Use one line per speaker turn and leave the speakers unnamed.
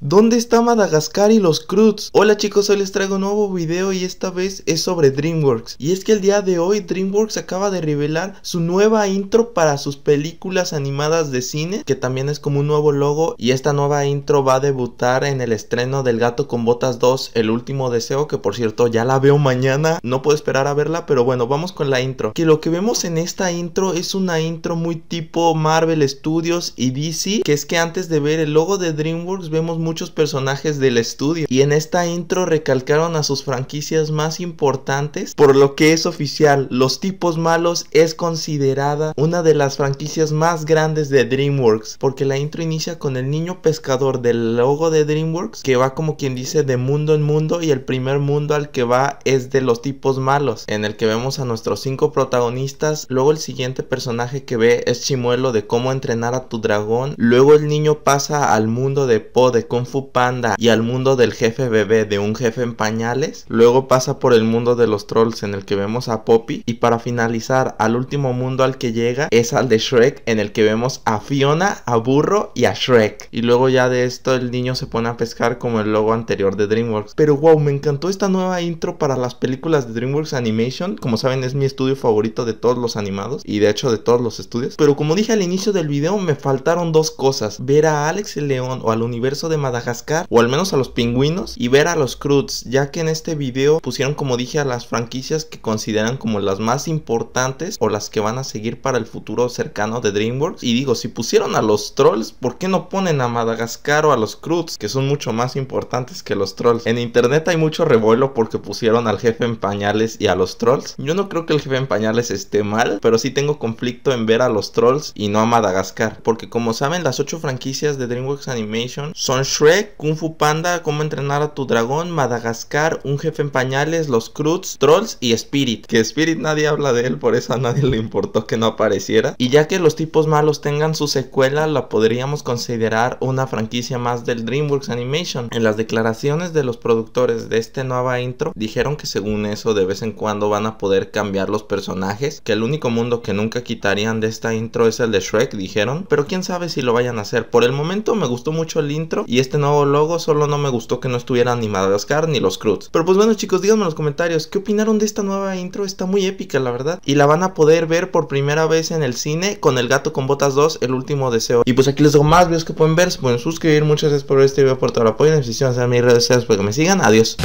¿Dónde está Madagascar y los Cruz? Hola chicos, hoy les traigo un nuevo video y esta vez es sobre DreamWorks. Y es que el día de hoy DreamWorks acaba de revelar su nueva intro para sus películas animadas de cine, que también es como un nuevo logo y esta nueva intro va a debutar en el estreno del Gato con Botas 2, El Último Deseo, que por cierto ya la veo mañana, no puedo esperar a verla, pero bueno, vamos con la intro. Que lo que vemos en esta intro es una intro muy tipo Marvel Studios y DC, que es que antes de ver el logo de DreamWorks vemos muchos personajes del estudio y en esta intro recalcaron a sus franquicias más importantes, por lo que es oficial, Los tipos malos es considerada una de las franquicias más grandes de DreamWorks, porque la intro inicia con el niño pescador del logo de DreamWorks que va como quien dice de mundo en mundo y el primer mundo al que va es de los tipos malos, en el que vemos a nuestros cinco protagonistas, luego el siguiente personaje que ve es Chimuelo de cómo entrenar a tu dragón, luego el niño pasa al mundo de Po de Kung Fu Panda y al mundo del jefe bebé de un jefe en pañales. Luego pasa por el mundo de los trolls en el que vemos a Poppy. Y para finalizar, al último mundo al que llega es al de Shrek en el que vemos a Fiona, a Burro y a Shrek. Y luego ya de esto el niño se pone a pescar como el logo anterior de DreamWorks. Pero wow, me encantó esta nueva intro para las películas de DreamWorks Animation. Como saben es mi estudio favorito de todos los animados y de hecho de todos los estudios. Pero como dije al inicio del video me faltaron dos cosas. Ver a Alex y León o al universo de Madagascar o al menos a los pingüinos y ver a los Croods, ya que en este video pusieron como dije a las franquicias que consideran como las más importantes o las que van a seguir para el futuro cercano de DreamWorks. Y digo, si pusieron a los trolls, ¿por qué no ponen a Madagascar o a los Croods, que son mucho más importantes que los trolls? En internet hay mucho revuelo porque pusieron al jefe en pañales y a los trolls. Yo no creo que el jefe en pañales esté mal, pero sí tengo conflicto en ver a los trolls y no a Madagascar, porque como saben, las ocho franquicias de DreamWorks Animation son Shrek, Kung Fu Panda, Cómo entrenar a tu dragón, Madagascar, Un jefe en pañales, Los Croods, Trolls y Spirit. Que Spirit nadie habla de él, por eso a nadie le importó que no apareciera. Y ya que los tipos malos tengan su secuela, la podríamos considerar una franquicia más del DreamWorks Animation. En las declaraciones de los productores de este nueva intro, dijeron que según eso de vez en cuando van a poder cambiar los personajes, que el único mundo que nunca quitarían de esta intro es el de Shrek, dijeron, pero quién sabe si lo vayan a hacer. Por el momento me gustó mucho el intro y este nuevo logo solo no me gustó que no estuviera ni Madagascar ni los Cruz. Pero pues bueno chicos, díganme en los comentarios, ¿qué opinaron de esta nueva intro? Está muy épica la verdad. Y la van a poder ver por primera vez en el cine con El Gato con Botas 2, El Último Deseo. Y pues aquí les dejo más videos que pueden ver, se pueden suscribir, muchas gracias por este video, por todo el apoyo, en mis redes sociales, que me sigan, adiós.